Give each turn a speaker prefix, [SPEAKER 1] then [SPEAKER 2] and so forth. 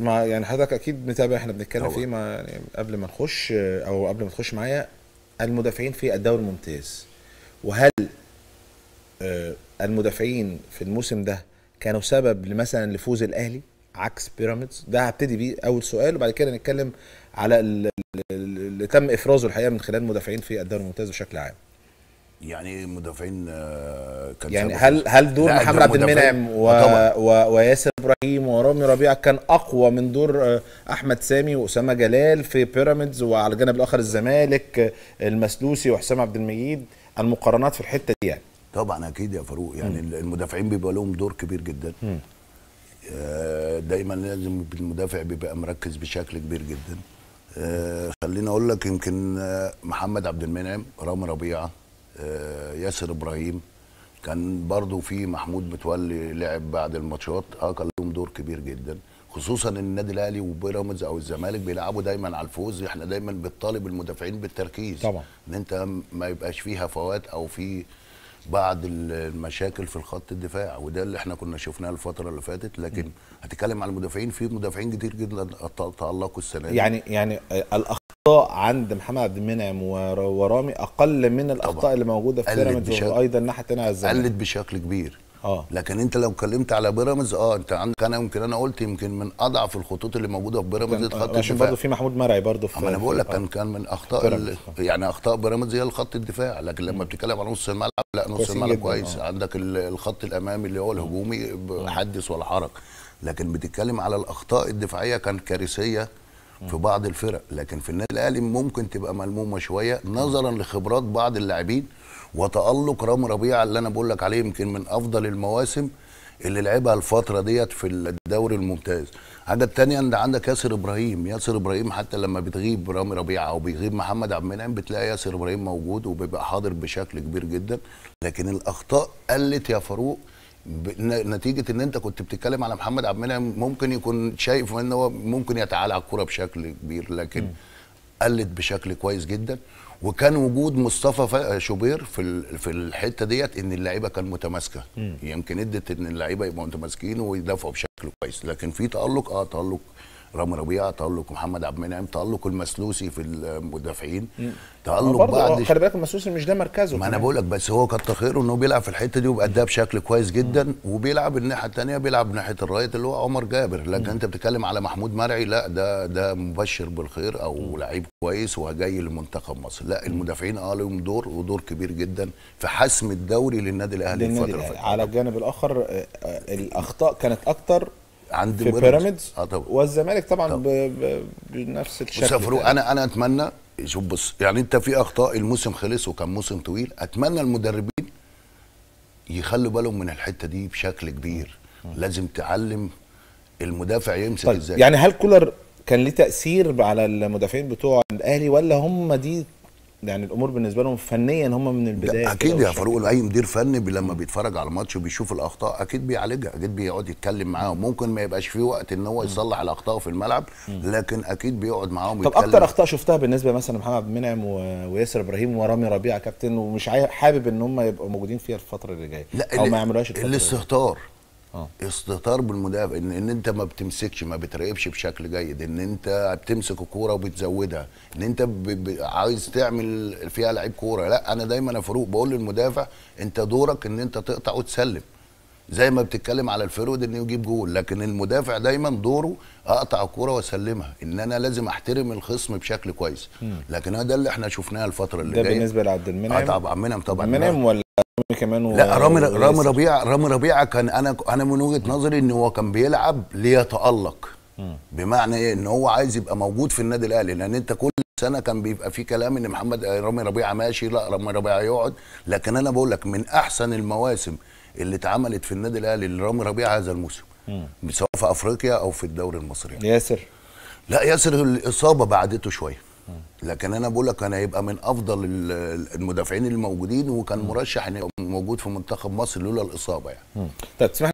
[SPEAKER 1] ما يعني حضرتك اكيد متابع احنا بنتكلم فيه ما يعني قبل ما نخش او قبل ما تخش معايا المدافعين في الدوري الممتاز وهل آه، المدافعين في الموسم ده كانوا سبب مثلا لفوز الاهلي عكس بيراميدز ده هبتدي بيه اول سؤال وبعد كده نتكلم على اللي تم افرازه الحقيقه من خلال مدافعين في الدوري الممتاز بشكل عام
[SPEAKER 2] يعني ايه مدافعين آه، كان يعني هل هل دور محمد عبد المنعم و...
[SPEAKER 1] و... وياسر ابراهيم ورامي ربيعه كان اقوى من دور آه، احمد سامي واسامه جلال في بيراميدز وعلى الجانب الاخر الزمالك آه، المسلوسي وحسام عبد المجيد المقارنات في الحته دي يعني طبعا
[SPEAKER 2] اكيد يا فاروق يعني م. المدافعين بيبقى لهم دور كبير جدا م. دايما لازم المدافع بيبقى مركز بشكل كبير جدا خليني اقول لك يمكن محمد عبد المنعم رامي ربيعه آه، ياسر ابراهيم كان برضو في محمود متولي لعب بعد الماتشات اه كان لهم دور كبير جدا خصوصا ان النادي الاهلي وبيراميدز او الزمالك بيلعبوا دايما على الفوز احنا دايما بنطالب المدافعين بالتركيز طبعا ان انت ما يبقاش فيها هفوات او في بعض المشاكل في الخط الدفاع وده اللي احنا كنا شفناه الفتره اللي فاتت لكن هتكلم على المدافعين في مدافعين كتير جدا تالقوا السنه دي يعني
[SPEAKER 1] يعني الاخ عند محمد
[SPEAKER 2] عبد المنعم ورامي اقل من الاخطاء طبعا. اللي موجوده في بيراميدز بشك... وايضا الناحيه الثانيه على الزمالك قلت بشكل كبير اه لكن انت لو اتكلمت على بيراميدز اه انت عندك انا يمكن انا قلت يمكن من اضعف الخطوط اللي موجوده في بيراميدز الخط الدفاعي برضه في
[SPEAKER 1] محمود مرعي برضه في انا بقول لك كان
[SPEAKER 2] كان من اخطاء يعني اخطاء بيراميدز هي الخط الدفاع لكن لما بتتكلم على نص الملعب لا نص الملعب كويس آه. عندك الخط الامامي اللي هو الهجومي آه. حدث ولا حرج لكن بتتكلم على الاخطاء الدفاعيه كانت كارثيه في بعض الفرق لكن في النادي الاهلي ممكن تبقى ملمومه شويه نظرا لخبرات بعض اللاعبين وتالق رامي ربيعه اللي انا بقول لك عليه يمكن من افضل المواسم اللي لعبها الفتره ديت في الدوري الممتاز الحاجه الثانيه انت عندك ياسر ابراهيم ياسر ابراهيم حتى لما بتغيب رامي ربيعه او بيغيب محمد عبد المنعم بتلاقي ياسر ابراهيم موجود وبيبقى حاضر بشكل كبير جدا لكن الاخطاء قلت يا فاروق نتيجه ان انت كنت بتتكلم على محمد عبد المنعم ممكن يكون شايف ان هو ممكن يتعالى على الكوره بشكل كبير لكن م. قلت بشكل كويس جدا وكان وجود مصطفى شوبير في في الحته ديت ان اللعيبه كان متماسكه يمكن ادت ان اللعيبه يبقوا متماسكين ويدافعوا بشكل كويس لكن في تالق اه تالق رامي ربيعه تالق محمد عبد المنعم تالق المسلوسي في المدافعين تالق بعد خلي بالك المسلوسي مش ده مركزه ما انا بقول لك بس هو كتر خيره ان هو بيلعب في الحته دي وبأداها بشكل كويس جدا م. وبيلعب الناحيه الثانيه بيلعب ناحيه الرايت اللي هو عمر جابر لكن م. انت بتتكلم على محمود مرعي لا ده ده مبشر بالخير او لعيب كويس وجاي لمنتخب مصر لا المدافعين اه لهم دور ودور كبير جدا في حسم الدوري للنادي الاهلي الفتره اللي على الجانب الاخر آه، آه، الاخطاء كانت اكتر عند في بيراميدز اه طبعا
[SPEAKER 1] والزمالك طبعا, طبعا. ب... ب... بنفس الشكل وسافروا
[SPEAKER 2] انا انا اتمنى شوف بص يعني انت في اخطاء الموسم خلص وكان موسم طويل اتمنى المدربين يخلوا بالهم من الحته دي بشكل كبير لازم تعلم المدافع يمسك طيب. ازاي يعني هل كولر كان ليه تاثير على المدافعين بتوع الاهلي ولا هم
[SPEAKER 1] دي يعني الامور بالنسبه لهم فنيا هم من البدايه اكيد يا فاروق
[SPEAKER 2] اي مدير فني لما بيتفرج على الماتش وبيشوف الاخطاء اكيد بيعالجها اكيد بيقعد يتكلم معاهم ممكن ما يبقاش في وقت ان هو يصلح الاخطاء في الملعب لكن اكيد بيقعد معاهم طب اكتر اخطاء
[SPEAKER 1] شفتها بالنسبه مثلا محمد منعم وياسر ابراهيم ورامي ربيعه كابتن ومش حابب ان هم يبقوا موجودين فيها الفتره اللي جايه او ما يعملوهاش
[SPEAKER 2] الاستهتار أوه. استطار بالمدافع ان ان انت ما بتمسكش ما بتراقبش بشكل جيد ان انت بتمسك الكوره وبتزودها ان انت ب... ب... عايز تعمل فيها لعيب كوره لا انا دايما يا فاروق بقول للمدافع انت دورك ان انت تقطع وتسلم زي ما بتتكلم على الفرود انه يجيب جول لكن المدافع دايما دوره اقطع الكوره واسلمها ان انا لازم احترم الخصم بشكل كويس لكن هذا اللي احنا شفناه الفتره اللي جايه ده بالنسبه لعبد المنعم اه طبعا منعم طبعا منعم
[SPEAKER 1] ولا كمان و... لا رامي رامي ربيعه رامي
[SPEAKER 2] ربيعه كان انا انا من وجهه نظري ان هو كان بيلعب ليتالق بمعنى ايه ان هو عايز يبقى موجود في النادي الاهلي لان انت كل سنه كان بيبقى في كلام ان محمد آه، رامي ربيعه ماشي لا رامي ربيعه يقعد لكن انا بقول لك من احسن المواسم اللي اتعملت في النادي الاهلي لرامي ربيعه هذا الموسم سواء في افريقيا او في الدوري المصري ياسر لا ياسر الاصابه بعدته شويه لكن انا بقول لك انا هيبقى من افضل المدافعين الموجودين وكان مرشح انه موجود في منتخب مصر لولا الاصابه يعني. طيب تسمح